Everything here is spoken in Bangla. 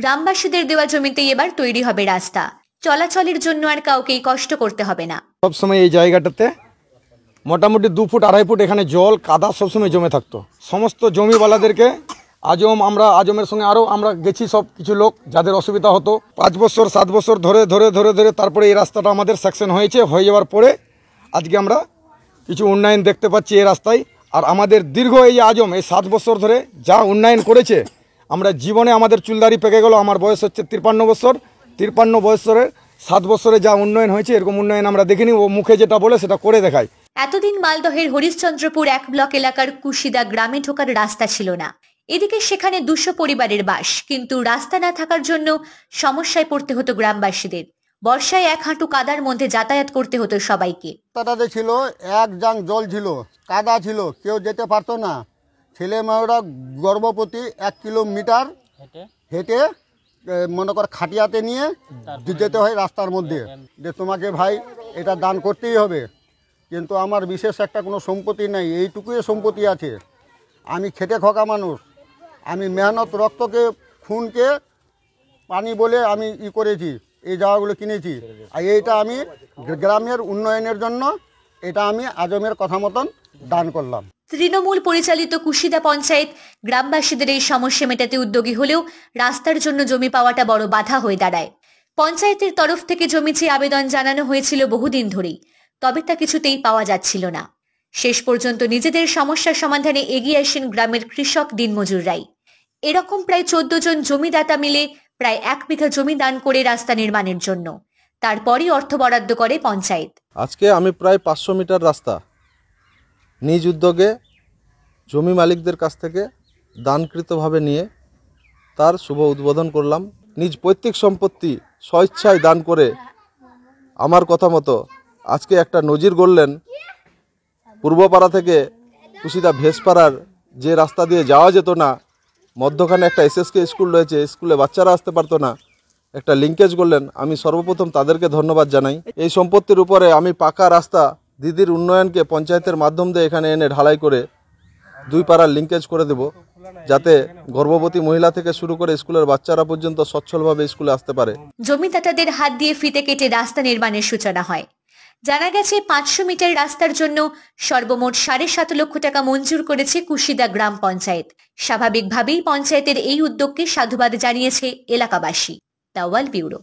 গ্রামবাসীদের দেওয়া জমিতে এবার তৈরি হবে রাস্তা চলাচলের জন্য আর কাউকেই কষ্ট করতে হবে না সবসময় এই জায়গাটাতে মোটামুটি দু ফুট আড়াই ফুট এখানে জল কাদা সবসময় জমে থাকতো সমস্ত জমিওয়ালাদেরকে আজম আমরা আজমের সঙ্গে আরও আমরা গেছি সব কিছু লোক যাদের অসুবিধা হতো পাঁচ বছর সাত বছর ধরে ধরে ধরে ধরে তারপরে এই রাস্তাটা আমাদের স্যাকশন হয়েছে হয়ে যাওয়ার পরে আজকে আমরা কিছু উন্নয়ন দেখতে পাচ্ছি এই রাস্তায় আর আমাদের দীর্ঘ এই আজম এই সাত বছর ধরে যা উন্নয়ন করেছে আমরা জীবনে আমাদের চুলদারি পেকে গেল আমার বয়স হচ্ছে তিরপান্ন বছর তিরপান্ন বছরের সাত বছরে যা উন্নয়ন হয়েছে এরকম উন্নয়ন আমরা দেখিনি ও মুখে যেটা বলে সেটা করে দেখায় এতদিন মালদহের হরিশ্চন্দ্রপুর এক ব্লক এলাকার কুশিদা গ্রামে ঢোকার রাস্তা ছিল না এদিকে সেখানে দুশো পরিবারের বাস কিন্তু রাস্তা না থাকার জন্য সমস্যায় পড়তে হতো গ্রামবাসীদের বর্ষায় এক হাঁটু কাদার মধ্যে যাতায়াত করতে হতো সবাইকে ছিল এক জাং জল ছিল কাদা ছিল কেউ যেতে পারতো না ছেলেমেয়েরা গর্ভবতী এক কিলোমিটার হেঁটে মনে কর খাটিয়াতে নিয়ে যেতে হয় রাস্তার মধ্যে হ্যাঁ, হ্যাঁ। যে তোমাকে ভাই এটা দান করতেই হবে কিন্তু আমার বিশেষ একটা কোনো সম্পত্তি নেই এইটুকুই সম্পত্তি আছে আমি খেটে খকা মানুষ আমি মেহনত রক্তকে খুনকে পানি বলে আমি ই করেছি এই জায়গাগুলো কিনেছি আর এইটা আমি গ্রামের উন্নয়নের জন্য এটা আমি আজমের কথা মতন দান করলাম তৃণমূল পরিচালিত কুশিদা পঞ্চায়েত গ্রামবাসীদের এই সমস্যা মেটাতে উদ্যোগী হলেও রাস্তার জন্য জমি পাওয়াটা বড় বাধা হয়ে দাঁড়ায় পঞ্চায়েতের তরফ থেকে জমি চেয়ে আবেদন জানানো হয়েছিল বহুদিন ধরেই তবে তা কিছুতেই পাওয়া যাচ্ছিল না শেষ পর্যন্ত নিজেদের সমস্যার সমাধানে এগিয়ে আসেন গ্রামের কৃষক দিনমজুররাই এরকম প্রায় চোদ্দ জন জমিদাতা মিলে প্রায় এক বিঘা জমি দান করে রাস্তা নির্মাণের জন্য তারপরই অর্থ বরাদ্দ করে পঞ্চায়েত আজকে আমি প্রায় পাঁচশো মিটার রাস্তা নিজ উদ্যোগে জমি মালিকদের কাছ থেকে দানকৃতভাবে নিয়ে তার শুভ উদ্বোধন করলাম নিজ পৈতৃক সম্পত্তি স্বইচ্ছায় দান করে আমার কথা মতো আজকে একটা নজির গড়লেন পূর্বপাড়া থেকে কুশিদা ভেসপাড়ার যে রাস্তা দিয়ে যাওয়া যেত না মধ্যখানে একটা এসএসকে স্কুল রয়েছে স্কুলে বাচ্চারা আসতে পারতো না একটা লিঙ্কেজ করলেন আমি সর্বপ্রথম তাদেরকে ধন্যবাদ জানাই এই সম্পত্তির উপরে আমি পাকা রাস্তা দিদির উন্নয়নকে পঞ্চায়েতের মাধ্যম দিয়ে এখানে এনে ঢালাই করে দুই পাড়ার লিঙ্কেজ করে দেব যাতে গর্ভবতী মহিলা থেকে শুরু করে স্কুলের বাচ্চারা পর্যন্ত সচ্ছলভাবে স্কুলে আসতে পারে জমিদাতাদের হাত দিয়ে ফিতে কেটে রাস্তা নির্মাণের সূচনা হয় জানা গেছে পাঁচশো মিটার রাস্তার জন্য সর্বমোট সাড়ে সাত লক্ষ টাকা মঞ্জুর করেছে কুশিদা গ্রাম পঞ্চায়েত স্বাভাবিকভাবেই পঞ্চায়েতের এই উদ্যোগকে সাধুবাদ জানিয়েছে এলাকাবাসী দাওয়াল বিউরো